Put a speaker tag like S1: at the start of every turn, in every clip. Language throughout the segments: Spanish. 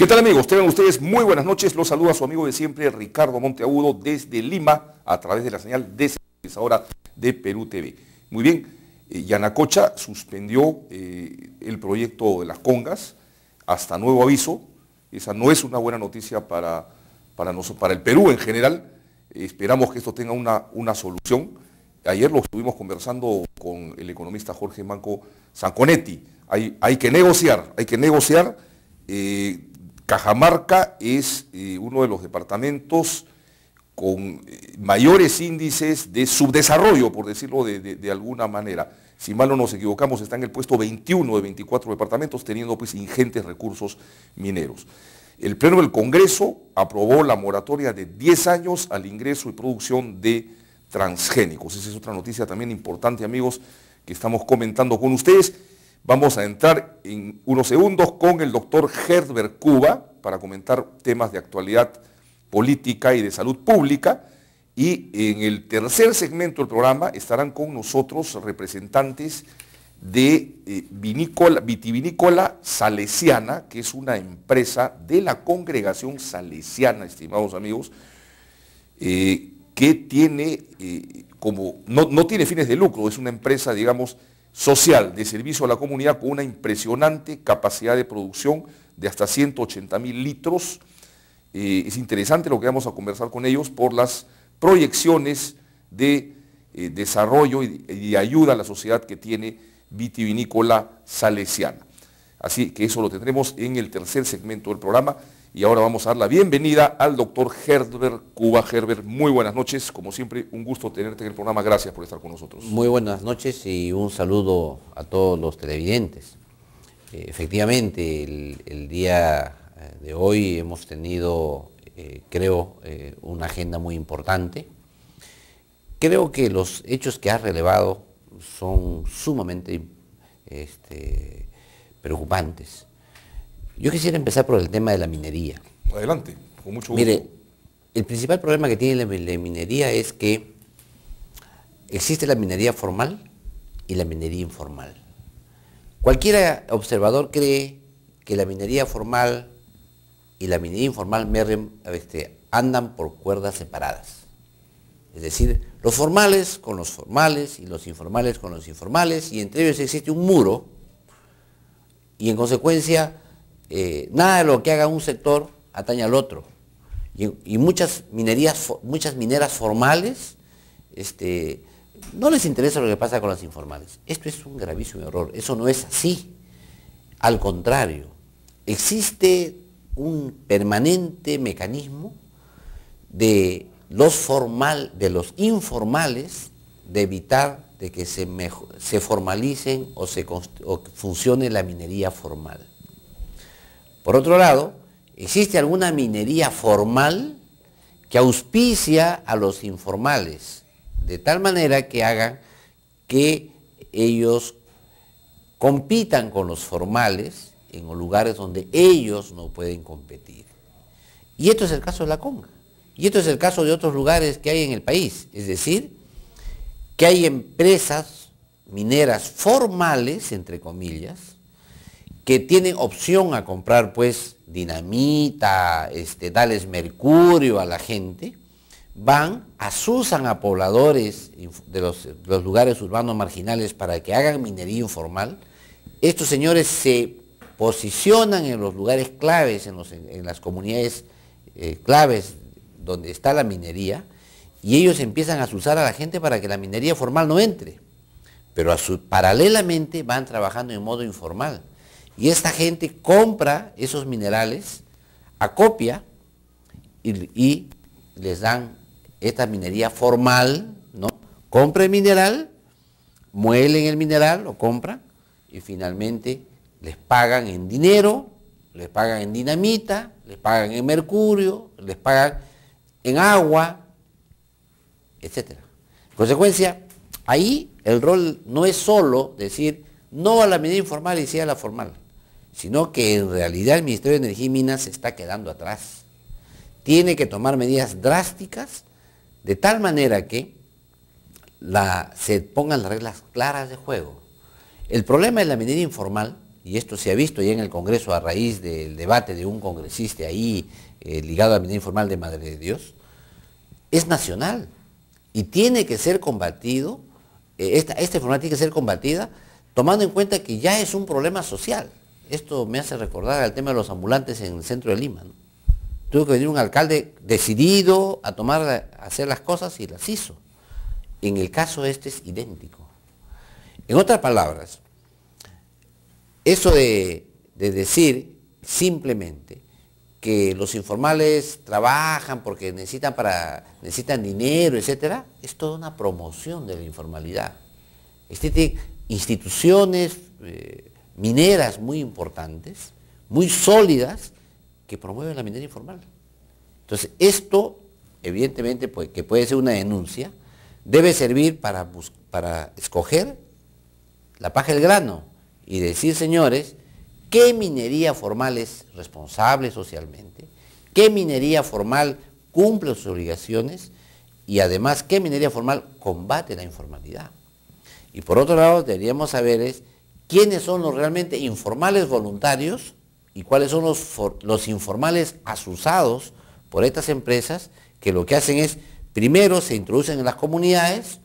S1: ¿Qué tal amigos? Tengan ustedes muy buenas noches. Los saluda su amigo de siempre, Ricardo Monteagudo, desde Lima, a través de la señal de ahora de Perú TV. Muy bien, eh, Yanacocha suspendió eh, el proyecto de las congas hasta nuevo aviso. Esa no es una buena noticia para, para, para el Perú en general. esperamos que esto tenga una, una solución. Ayer lo estuvimos conversando con el economista Jorge Manco Sanconetti. Hay, hay que negociar, hay que negociar. Eh, Cajamarca es eh, uno de los departamentos con eh, mayores índices de subdesarrollo, por decirlo de, alguna manera. Si mal no nos equivocamos, está en el puesto 21 de 24 departamentos, teniendo pues ingentes recursos mineros. El Pleno del Congreso aprobó la moratoria de 10 años al ingreso y producción de transgénicos. Esa es otra noticia también importante, amigos, que estamos comentando con ustedes. Vamos a entrar en unos segundos con el doctor Herbert Cuba para comentar temas de actualidad política y de salud pública. Y en el tercer segmento del programa estarán con nosotros representantes de eh, vitivinícola salesiana, que es una empresa de la congregación salesiana, estimados amigos, eh, que tiene eh, como, no, no tiene fines de lucro, es una empresa, digamos, social de servicio a la comunidad con una impresionante capacidad de producción de hasta 180 mil litros. Eh, es interesante lo que vamos a conversar con ellos por las proyecciones de eh, desarrollo y, y de ayuda a la sociedad que tiene vitivinícola salesiana. Así que eso lo tendremos en el tercer segmento del programa. Y ahora vamos a dar la bienvenida al doctor Herbert Cuba. Herbert, muy buenas noches. Como siempre, un gusto tenerte en el programa. Gracias por estar con nosotros. Muy
S2: buenas noches y un saludo a todos los televidentes. Eh, efectivamente, el, día eh, de hoy hemos tenido, eh, creo, una agenda muy importante. Creo que los hechos que has relevado son sumamente este, preocupantes. Yo quisiera empezar por el tema de la minería.
S1: Adelante, con mucho gusto. Mire,
S2: el principal problema que tiene la, minería es que existe la minería formal y la minería informal. Cualquier observador cree que la minería formal y la minería informal este, andan por cuerdas separadas. Es decir, los formales con los formales y los informales con los informales y entre ellos existe un muro y en consecuencia eh, nada de lo que haga un sector atañe al otro. Y, muchas, minerías, muchas mineras formales este, no les interesa lo que pasa con las informales. Esto es un gravísimo error. Eso no es así. Al contrario, existe un permanente mecanismo de los, formal, de los informales de evitar de que se, se formalicen o, se, o funcione la minería formal. Por otro lado, existe alguna minería formal que auspicia a los informales, de tal manera que hagan que ellos compitan con los formales en lugares donde ellos no pueden competir. Y esto es el caso de la Conga. Y esto es el caso de otros lugares que hay en el país. Es decir, que hay empresas mineras formales, entre comillas, que tienen opción a comprar pues dinamita, este, darles mercurio a la gente, van, asusan a pobladores de los, lugares urbanos marginales para que hagan minería informal. Estos señores se posicionan en los lugares claves, en, las comunidades eh, claves donde está la minería, y ellos empiezan a asusar a la gente para que la minería formal no entre. Pero paralelamente van trabajando en modo informal. Y esta gente compra esos minerales, acopia y, les dan esta minería formal, ¿no? Compra el mineral, muelen el mineral, lo compran y finalmente les pagan en dinero, les pagan en dinamita, les pagan en mercurio, les pagan en agua, etc. En consecuencia, ahí el rol no es solo decir no a la minería informal y sí a la formal sino que en realidad el Ministerio de Energía y Minas se está quedando atrás. Tiene que tomar medidas drásticas de tal manera que se pongan las reglas claras de juego. El problema de la minería informal, y esto se ha visto ya en el Congreso a raíz del debate de un congresista ahí eh, ligado a la minería informal de Madre de Dios, es nacional y tiene que ser combatido, eh, esta, esta tiene que ser combatida tomando en cuenta que ya es un problema social. Esto me hace recordar al tema de los ambulantes en el centro de Lima. Tuvo que venir un alcalde decidido a tomar, a hacer las cosas y las hizo. En el caso este es idéntico. En otras palabras, eso de, decir simplemente que los informales trabajan porque necesitan, para, necesitan dinero, etc., es toda una promoción de la informalidad. Este instituciones eh, mineras muy importantes, muy sólidas, que promueven la minería informal. Entonces, esto, evidentemente, pues, que puede ser una denuncia, debe servir para, para escoger la paja del grano y decir, señores, qué minería formal es responsable socialmente, qué minería formal cumple sus obligaciones y además qué minería formal combate la informalidad. Y por otro lado, deberíamos saber es quiénes son los realmente informales voluntarios y cuáles son los, los informales asusados por estas empresas que lo que hacen es, primero se introducen en las comunidades,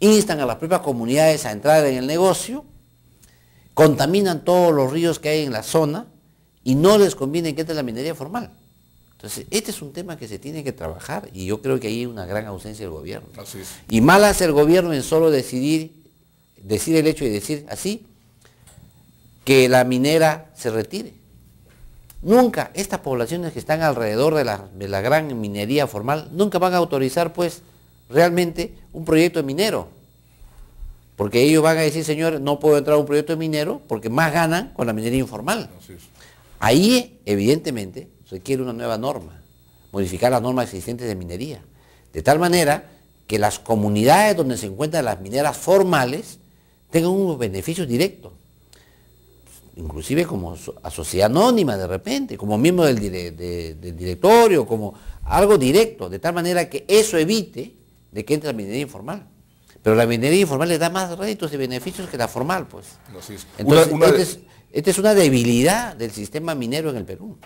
S2: instan a las propias comunidades a entrar en el negocio, contaminan todos los ríos que hay en la zona y no les conviene que entre la minería formal. Entonces, este es un tema que se tiene que trabajar y yo creo que hay una gran ausencia del gobierno. Y mal hace el gobierno en solo decidir decir el hecho y decir así, que la minera se retire. Nunca estas poblaciones que están alrededor de la, gran minería formal, nunca van a autorizar pues realmente un proyecto de minero. Porque ellos van a decir, señor, no puedo entrar a un proyecto de minero porque más ganan con la minería informal. Ahí evidentemente se requiere una nueva norma, modificar las normas existentes de minería. De tal manera que las comunidades donde se encuentran las mineras formales tengan unos beneficios directos, inclusive como sociedad anónima de repente, como miembro del, directorio, como algo directo, de tal manera que eso evite de que entre la minería informal. Pero la minería informal le da más réditos y beneficios que la formal, pues.
S1: Entonces, Esta,
S2: este es, una debilidad
S1: del sistema minero en el Perú.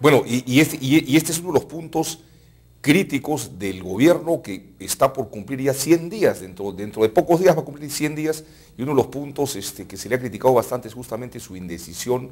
S1: Bueno, y este, este es uno de los puntos críticos del gobierno que está por cumplir ya 100 días, dentro, dentro de pocos días va a cumplir 100 días, y uno de los puntos este, que se le ha criticado bastante es justamente su indecisión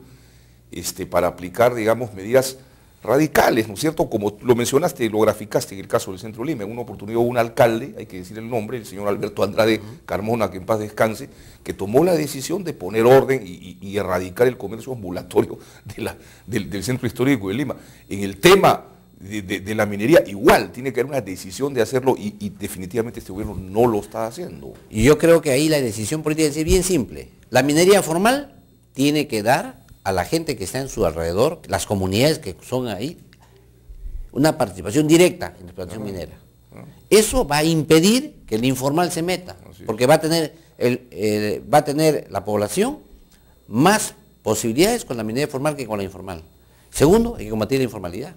S1: este, para aplicar, digamos, medidas radicales, ¿no es cierto? Como lo mencionaste, lo graficaste en el caso del Centro Lima, en una oportunidad un alcalde, hay que decir el nombre, el señor Alberto Andrade Carmona, que en paz descanse, que tomó la decisión de poner orden y, erradicar el comercio ambulatorio de la, del, del centro histórico de Lima. En el tema de, la minería, igual tiene que haber una decisión de hacerlo y, definitivamente este gobierno no lo está haciendo. Y yo creo que ahí la decisión política es bien simple. La minería
S2: formal tiene que dar a la gente que está en su alrededor, las comunidades que son ahí, una participación directa en la explotación minera. Eso va a impedir que el informal se meta, porque va a tener va a tener la población más posibilidades con la minería formal que con la informal. Segundo, hay que combatir la informalidad.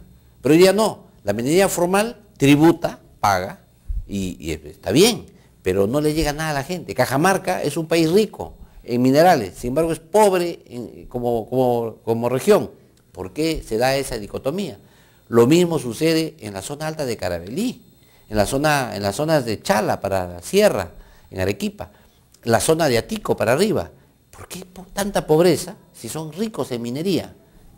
S2: Pero hoy día no, la minería formal tributa, paga y, está bien, pero no le llega nada a la gente. Cajamarca es un país rico en minerales, sin embargo es pobre como, como, región. ¿Por qué se da esa dicotomía? Lo mismo sucede en la zona alta de Carabelí, en, la zona, en las zonas de Chala para la Sierra, en Arequipa, la zona de Atico para arriba. ¿Por qué tanta pobreza si son ricos en minería?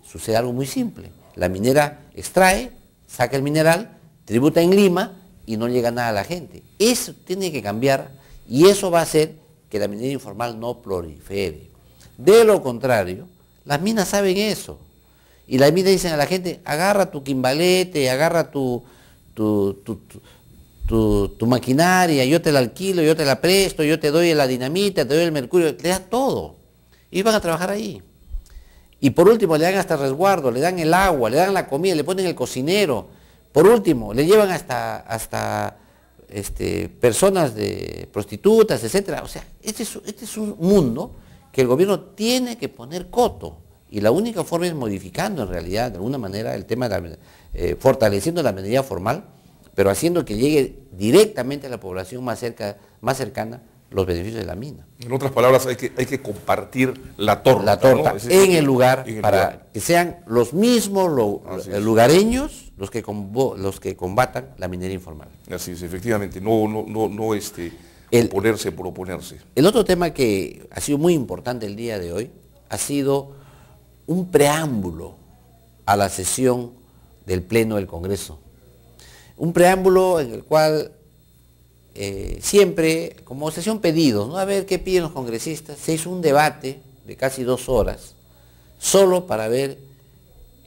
S2: Sucede algo muy simple. La minera extrae, saca el mineral, tributa en Lima y no llega nada a la gente. Eso tiene que cambiar y eso va a hacer que la minera informal no prolifere. De lo contrario, las minas saben eso. Y las minas dicen a la gente, agarra tu quimbalete, agarra tu, tu, tu maquinaria, yo te la alquilo, yo te la presto, yo te doy la dinamita, te doy el mercurio, te da todo. Y van a trabajar ahí. Y por último, le dan hasta resguardo, le dan el agua, le dan la comida, le ponen el cocinero. Por último, le llevan hasta, hasta este, personas de prostitutas, etc. O sea, este, este es, un mundo que el gobierno tiene que poner coto. Y la única forma es modificando en realidad, de alguna manera, el tema, de eh, fortaleciendo la medida formal, pero haciendo que llegue directamente a la población más, cerca, más cercana los beneficios de la mina. En otras palabras, hay que,
S1: compartir
S2: la torta. La torta en, el lugar para que sean los mismos eh, los lugareños los que, combatan la minería informal. Así es, efectivamente, no, no, no, este, oponerse por oponerse. El otro tema que ha sido muy importante el día de hoy ha sido un preámbulo a la sesión del Pleno del Congreso. Un preámbulo en el cual eh, siempre, como se hacían pedidos, ¿no? a ver qué piden los congresistas, se hizo un debate de casi dos horas solo para ver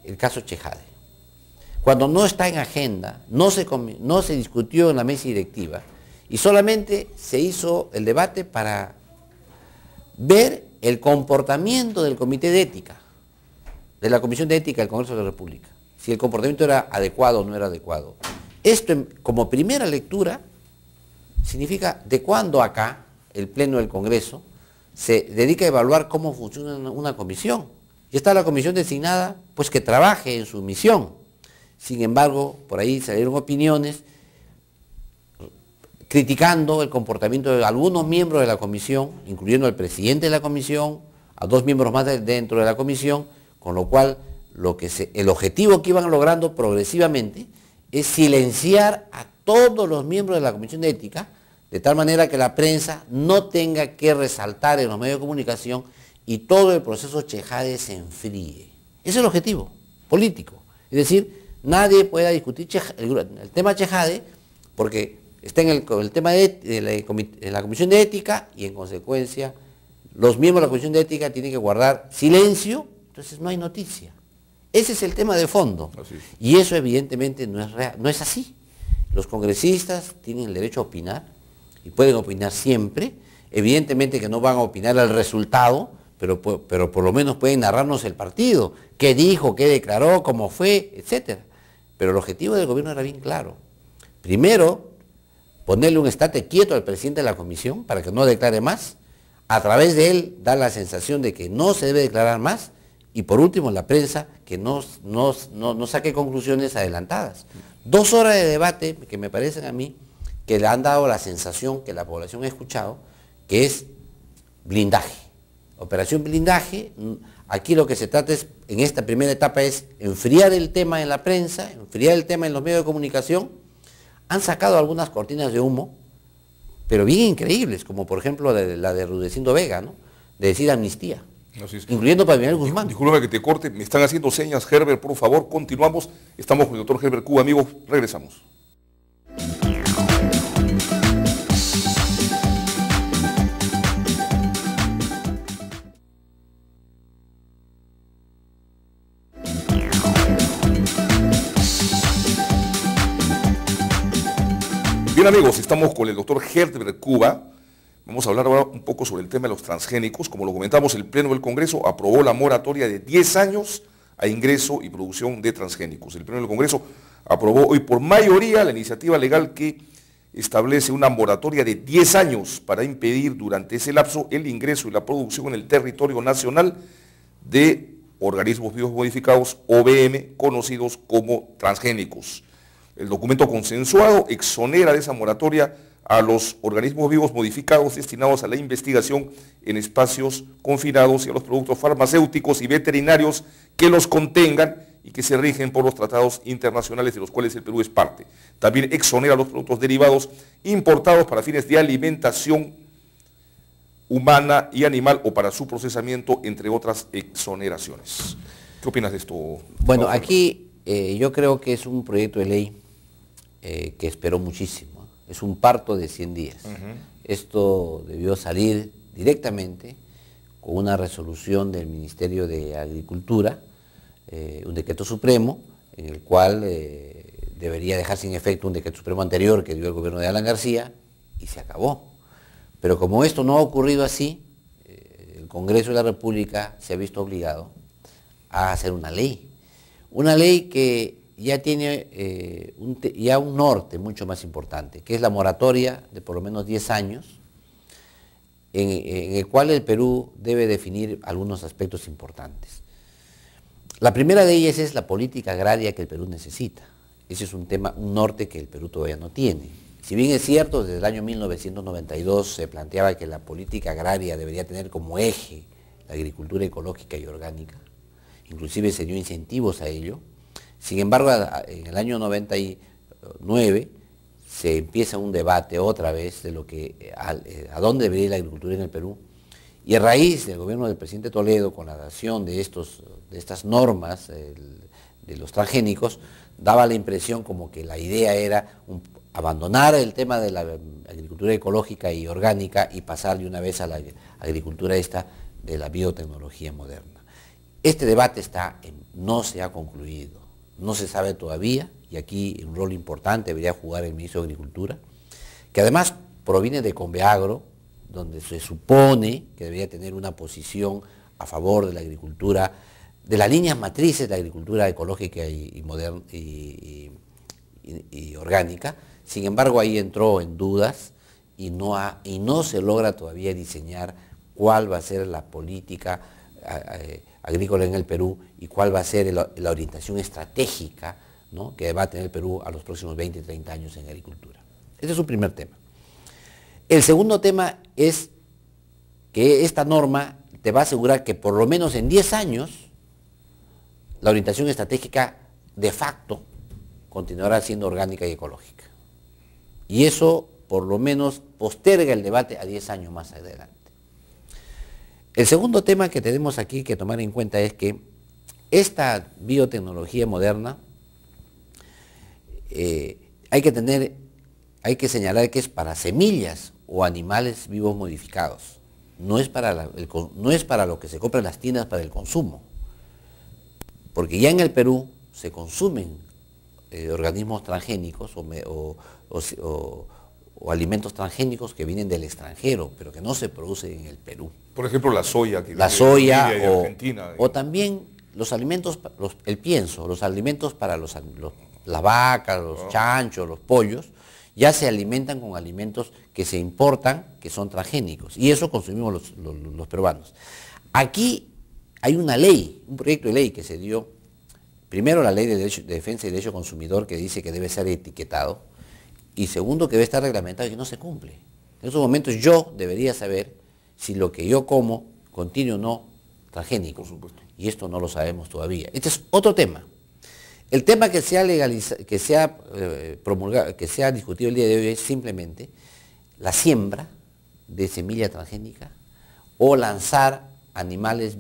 S2: el caso Chejade. Cuando no está en agenda, no se, no se discutió en la mesa directiva y solamente se hizo el debate para ver el comportamiento del Comité de Ética, de la Comisión de Ética del Congreso de la República, si el comportamiento era adecuado o no era adecuado. Esto, como primera lectura, significa de cuándo acá el Pleno del Congreso se dedica a evaluar cómo funciona una comisión. Y está la comisión designada, pues que trabaje en su misión. Sin embargo, por ahí salieron opiniones criticando el comportamiento de algunos miembros de la comisión, incluyendo al presidente de la comisión, a dos miembros más dentro de la comisión, con lo cual lo que el objetivo que iban logrando progresivamente es silenciar a todos los miembros de la Comisión de Ética, de tal manera que la prensa no tenga que resaltar en los medios de comunicación y todo el proceso Chejade se enfríe. Ese es el objetivo político. Es decir, nadie pueda discutir el, tema Chejade porque está en el, tema de, la, Comisión de Ética y en consecuencia los miembros de la Comisión de Ética tienen que guardar silencio, entonces no hay noticia. Ese es el tema de fondo. Y eso evidentemente no es así. Los congresistas tienen el derecho a opinar y pueden opinar siempre. Evidentemente que no van a opinar al resultado, pero, pero por lo menos pueden narrarnos el partido, qué dijo, qué declaró, cómo fue, etc. Pero el objetivo del gobierno era bien claro. Primero, ponerle un estate quieto al presidente de la comisión para que no declare más. A través de él da la sensación de que no se debe declarar más. Y por último, la prensa que no saque conclusiones adelantadas. Dos horas de debate que me parecen a mí que le han dado la sensación que la población ha escuchado, que es blindaje. Operación blindaje, mm, aquí lo que se trata es, en esta primera etapa es enfriar el tema en la prensa, enfriar el tema en los medios de comunicación. Han sacado algunas cortinas de humo, pero bien increíbles, como por ejemplo la de, Rudecindo Vega, ¿no? de decir amnistía
S1: incluyendo para Guzmán. Disculpe que te corte, me están haciendo señas, Herbert, por favor, continuamos. Estamos con el doctor Herbert Cuba, amigos, regresamos. Bien amigos, estamos con el doctor Herbert Cuba, Vamos a hablar ahora un poco sobre el tema de los transgénicos. Como lo comentamos, el Pleno del Congreso aprobó la moratoria de 10 años a ingreso y producción de transgénicos. El Pleno del Congreso aprobó hoy por mayoría la iniciativa legal que establece una moratoria de 10 años para impedir durante ese lapso el ingreso y la producción en el territorio nacional de organismos biomodificados OBM conocidos como transgénicos. El documento consensuado exonera de esa moratoria a los organismos vivos modificados destinados a la investigación en espacios confinados y a los productos farmacéuticos y veterinarios que los contengan y que se rigen por los tratados internacionales de los cuales el Perú es parte. También exonera los productos derivados importados para fines de alimentación humana y animal o para su procesamiento, entre otras exoneraciones. ¿Qué opinas de esto?
S2: Bueno, aquí eh, yo creo que es un proyecto de ley eh, que espero muchísimo es un parto de 100 días. Esto debió salir directamente con una resolución del Ministerio de Agricultura, eh, un decreto supremo, en el cual eh, debería dejar sin efecto un decreto supremo anterior que dio el gobierno de Alan García, y se acabó. Pero como esto no ha ocurrido así, eh, el Congreso de la República se ha visto obligado a hacer una ley. Una ley que ya tiene eh, un, ya un norte mucho más importante, que es la moratoria de por lo menos 10 años, en, en, el cual el Perú debe definir algunos aspectos importantes. La primera de ellas es la política agraria que el Perú necesita. Ese es un tema, un norte que el Perú todavía no tiene. Si bien es cierto, desde el año 1992 se planteaba que la política agraria debería tener como eje la agricultura ecológica y orgánica, inclusive se dio incentivos a ello, sin embargo, en el año 99 se empieza un debate otra vez de lo que, eh, eh, a, dónde debería ir la agricultura en el Perú. Y a raíz del gobierno del presidente Toledo, con la adopción de, de estas normas de los transgénicos, daba la impresión como que la idea era abandonar el tema de la eh, agricultura ecológica y orgánica y pasar de una vez a la agricultura esta de la biotecnología moderna. Este debate está no se ha concluido no se sabe todavía, y aquí un rol importante debería jugar el ministro de Agricultura, que además proviene de Conveagro, donde se supone que debería tener una posición a favor de la agricultura, de las líneas matrices de la agricultura ecológica y, moderna, y, orgánica. Sin embargo, ahí entró en dudas y no, y no se logra todavía diseñar cuál va a ser la política agrícola en el Perú y cuál va a ser la orientación estratégica que va a tener el Perú a los próximos 20, 30 años en agricultura. Ese es un primer tema. El segundo tema es que esta norma te va a asegurar que por lo menos en 10 años la orientación estratégica de facto continuará siendo orgánica y ecológica. Y eso por lo menos posterga el debate a 10 años más adelante. El segundo tema que tenemos aquí que tomar en cuenta es que esta biotecnología moderna eh, hay que tener, hay que señalar que es para semillas o animales vivos modificados. No es para, lo que se compran las tiendas para el consumo. Porque ya en el Perú se consumen eh, organismos transgénicos o alimentos transgénicos que vienen del extranjero, pero que no se producen en el Perú.
S1: Por ejemplo, la soya. Que la soya o, o,
S2: también los alimentos, el pienso, los alimentos para los, las vacas, los ah. chanchos, los pollos, ya se alimentan con alimentos que se importan, que son transgénicos. Y eso consumimos los, peruanos. Aquí hay una ley, un proyecto de ley que se dio, primero la ley de, defensa y derecho consumidor que dice que debe ser etiquetado, y segundo que debe estar reglamentado y que no se cumple. En esos momentos yo debería saber si lo que yo como contiene o no transgénico. Y esto no lo sabemos todavía. Este es otro tema. El tema que se ha, que se eh, promulgado, que se discutido el día de hoy es simplemente la siembra de semilla transgénica o lanzar animales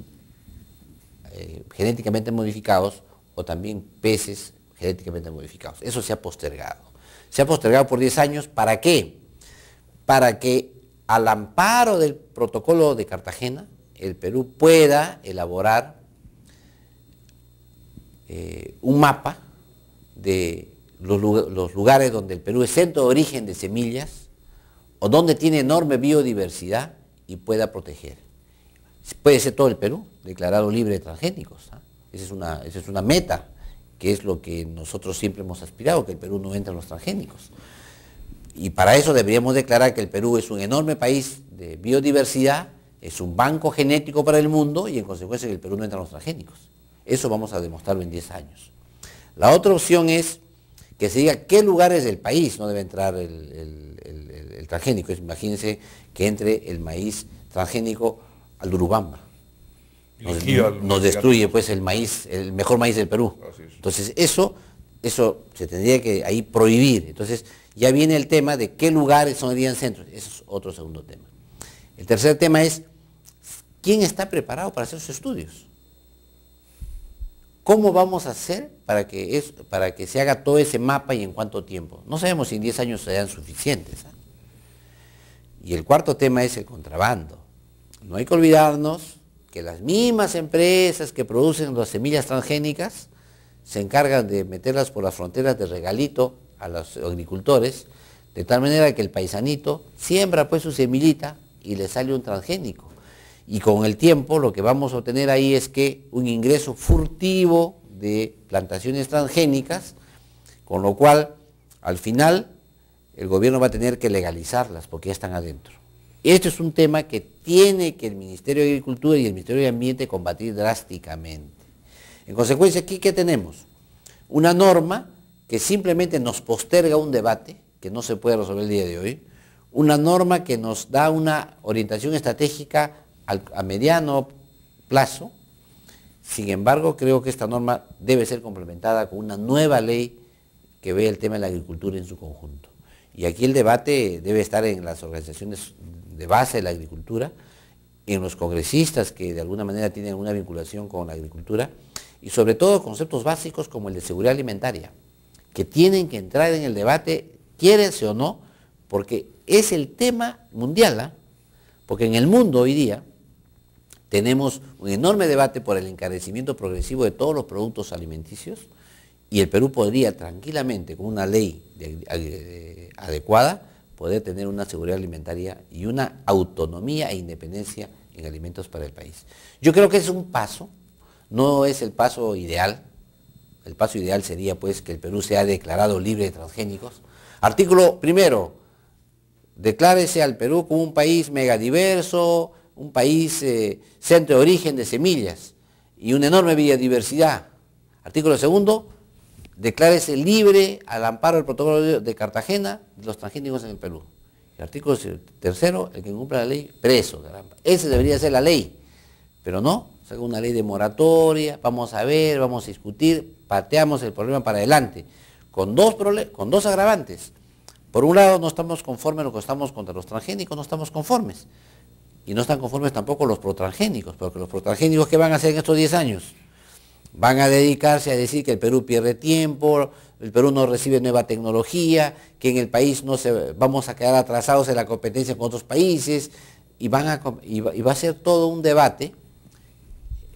S2: eh, genéticamente modificados o también peces genéticamente modificados. Eso se ha postergado. Se ha postergado por 10 años. ¿Para qué? Para que al amparo del protocolo de Cartagena, el Perú pueda elaborar eh, un mapa de los, lugares donde el Perú es centro de origen de semillas o donde tiene enorme biodiversidad y pueda proteger. Puede ser todo el Perú declarado libre de transgénicos. ¿ah? Esa, es una, es una meta que es lo que nosotros siempre hemos aspirado, que el Perú no entre en los transgénicos. Y para eso deberíamos declarar que el Perú es un enorme país de biodiversidad, es un banco genético para el mundo y en consecuencia que el Perú no entra los transgénicos. Eso vamos a demostrarlo en 10 años. La otra opción es que se diga qué lugares del país no debe entrar el, transgénico. Imagínense que entre el maíz transgénico al Durubamba. Nos, destruye pues el el mejor maíz del Perú. Entonces eso, eso se tendría que ahí prohibir. Entonces, ya viene el tema de qué lugares son Día en centros. Eso es otro segundo tema. El tercer tema es, ¿quién está preparado para hacer sus estudios? ¿Cómo vamos a hacer para que, para que se haga todo ese mapa y en cuánto tiempo? No sabemos si en 10 años serán suficientes. ¿ah? Y el cuarto tema es el contrabando. No hay que olvidarnos que las mismas empresas que producen las semillas transgénicas se encargan de meterlas por las fronteras de regalito a los agricultores, de tal manera que el paisanito siembra pues su semillita y le sale un transgénico. Y con el tiempo lo que vamos a obtener ahí es que un ingreso furtivo de plantaciones transgénicas, con lo cual al final el gobierno va a tener que legalizarlas porque ya están adentro. Esto es un tema que tiene que el Ministerio de Agricultura y el Ministerio de Ambiente combatir drásticamente. En consecuencia, aquí ¿qué tenemos? Una norma que simplemente nos posterga un debate que no se puede resolver el día de hoy, una norma que nos da una orientación estratégica a mediano plazo. Sin embargo, creo que esta norma debe ser complementada con una nueva ley que vea el tema de la agricultura en su conjunto. Y aquí el debate debe estar en las organizaciones de base de la agricultura, en los congresistas que de alguna manera tienen una vinculación con la agricultura y sobre todo conceptos básicos como el de seguridad alimentaria que tienen que entrar en el debate, quiérense o no, porque es el tema mundial, ¿ah? porque en el mundo hoy día tenemos un enorme debate por el encarecimiento progresivo de todos los productos alimenticios y el Perú podría tranquilamente, con una ley adecuada, poder tener una seguridad alimentaria y una autonomía e independencia en alimentos para el país. Yo creo que es un paso, no es el paso ideal, el paso ideal sería pues que el Perú sea declarado libre de transgénicos. Artículo primero, declárese al Perú como un país megadiverso, un país eh, centro de origen de semillas y una enorme biodiversidad. Artículo segundo, declárese libre al amparo del protocolo de Cartagena de los transgénicos en el Perú. artículo tercero, el que cumpla la ley, preso. Esa debería ser la ley, pero no, ...alguna ley de moratoria, vamos a ver, vamos a discutir, pateamos el problema para adelante, con dos, con dos agravantes. Por un lado, no estamos conformes lo que estamos contra los transgénicos, no estamos conformes. Y no están conformes tampoco los protransgénicos, porque los protransgénicos, ¿qué van a hacer en estos 10 años? Van a dedicarse a decir que el Perú pierde tiempo, el Perú no recibe nueva tecnología, que en el país no se, vamos a quedar atrasados en la competencia con otros países, y va a ser todo un debate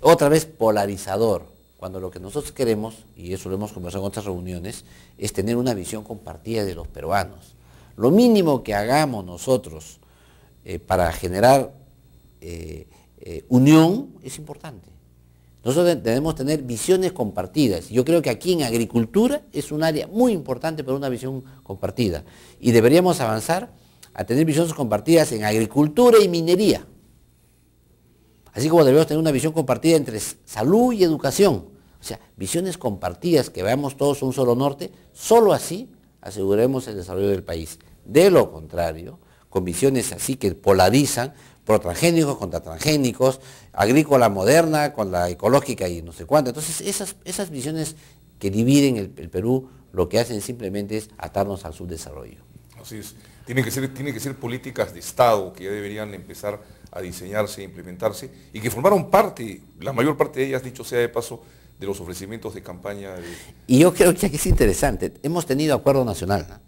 S2: otra vez polarizador, cuando lo que nosotros queremos, y eso lo hemos conversado en otras reuniones, es tener una visión compartida de los peruanos. Lo mínimo que hagamos nosotros eh, para generar eh, eh, unión es importante. Nosotros debemos tener visiones compartidas. Yo creo que aquí en agricultura es un área muy importante para una visión compartida. Y deberíamos avanzar a tener visiones compartidas en agricultura y minería. Así como debemos tener una visión compartida entre salud y educación. O sea, visiones compartidas, que veamos todos un solo norte, solo así aseguremos el desarrollo del país. De lo contrario, con visiones así que polarizan, protangénicos contra transgénicos, agrícola moderna con la ecológica y no sé cuánto. Entonces, esas, esas visiones que dividen el, Perú lo que hacen simplemente es atarnos al subdesarrollo.
S1: Así es. que ser, tienen que ser políticas de Estado que ya deberían empezar a diseñarse, e implementarse, y que formaron parte, la mayor parte de ellas, dicho sea de paso, de los ofrecimientos de campaña.
S2: Y yo creo que es interesante, hemos tenido acuerdo nacional,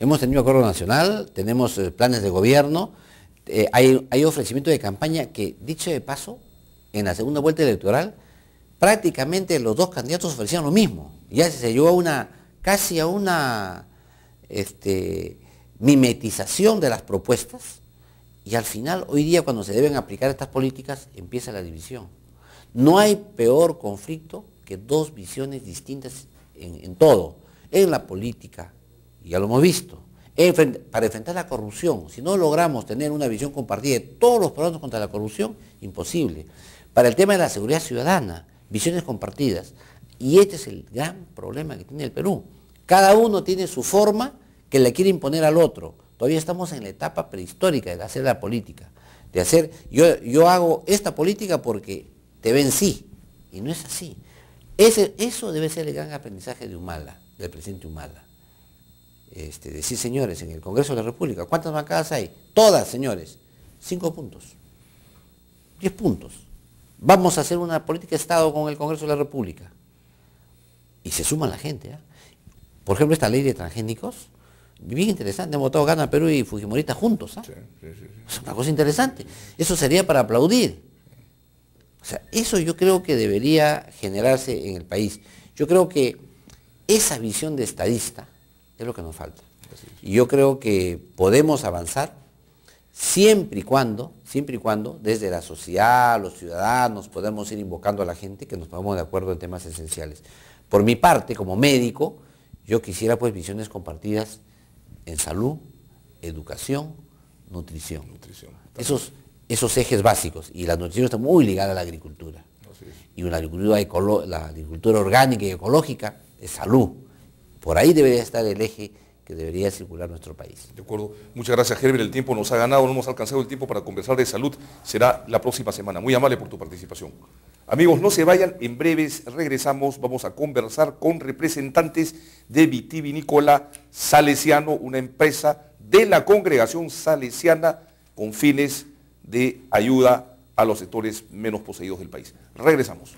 S2: hemos tenido acuerdo nacional, tenemos eh, planes de gobierno, eh, hay, hay ofrecimientos de campaña que, dicho de paso, en la segunda vuelta electoral, prácticamente los dos candidatos ofrecían lo mismo. Ya se llevó a una, casi a una este, mimetización de las propuestas y al final, hoy día cuando se deben aplicar estas políticas, empieza la división. No hay peor conflicto que dos visiones distintas en, todo, en la política, ya lo hemos visto, para enfrentar la corrupción. Si no logramos tener una visión compartida de todos los problemas contra la corrupción, imposible. Para el tema de la seguridad ciudadana, visiones compartidas. Y este es el gran problema que tiene el Perú. Cada uno tiene su forma que le quiere imponer al otro. Todavía estamos en la etapa prehistórica de hacer la política. De hacer, yo, yo hago esta política porque te ven sí. Y no es así. Ese, eso debe ser el gran aprendizaje de Humala, del presidente Humala. Este, decir, señores, en el Congreso de la República, ¿cuántas bancadas hay? Todas, señores. Cinco puntos. Diez puntos. Vamos a hacer una política de Estado con el Congreso de la República. Y se suma la gente. ¿ah? Por ejemplo, esta ley de transgénicos, bien interesante, hemos votado Gana Perú y Fujimorita juntos. ¿ah? es una cosa interesante. Eso sería para aplaudir. O sea, eso yo creo que debería generarse en el país. Yo creo que esa visión de estadista es lo que nos falta. Y yo creo que podemos avanzar siempre y cuando, siempre y cuando, desde la sociedad, los ciudadanos, podemos ir invocando a la gente que nos pongamos de acuerdo en temas esenciales. Por mi parte, como médico, yo quisiera pues visiones compartidas en salud, educación, nutrición. esos, esos ejes básicos. Y la nutrición está muy ligada a la agricultura. Y una agricultura, la agricultura orgánica y ecológica es salud. Por ahí debería estar el eje que debería circular nuestro país. De
S1: acuerdo. Muchas gracias, Gerber, El tiempo nos ha ganado, no hemos alcanzado el tiempo para conversar de salud. Será la próxima semana. Muy amable por tu participación. Amigos, no se vayan. En breves regresamos. Vamos a conversar con representantes de Vitivinícola Salesiano, una empresa de la congregación salesiana con fines de ayuda a los sectores menos poseídos del país. Regresamos.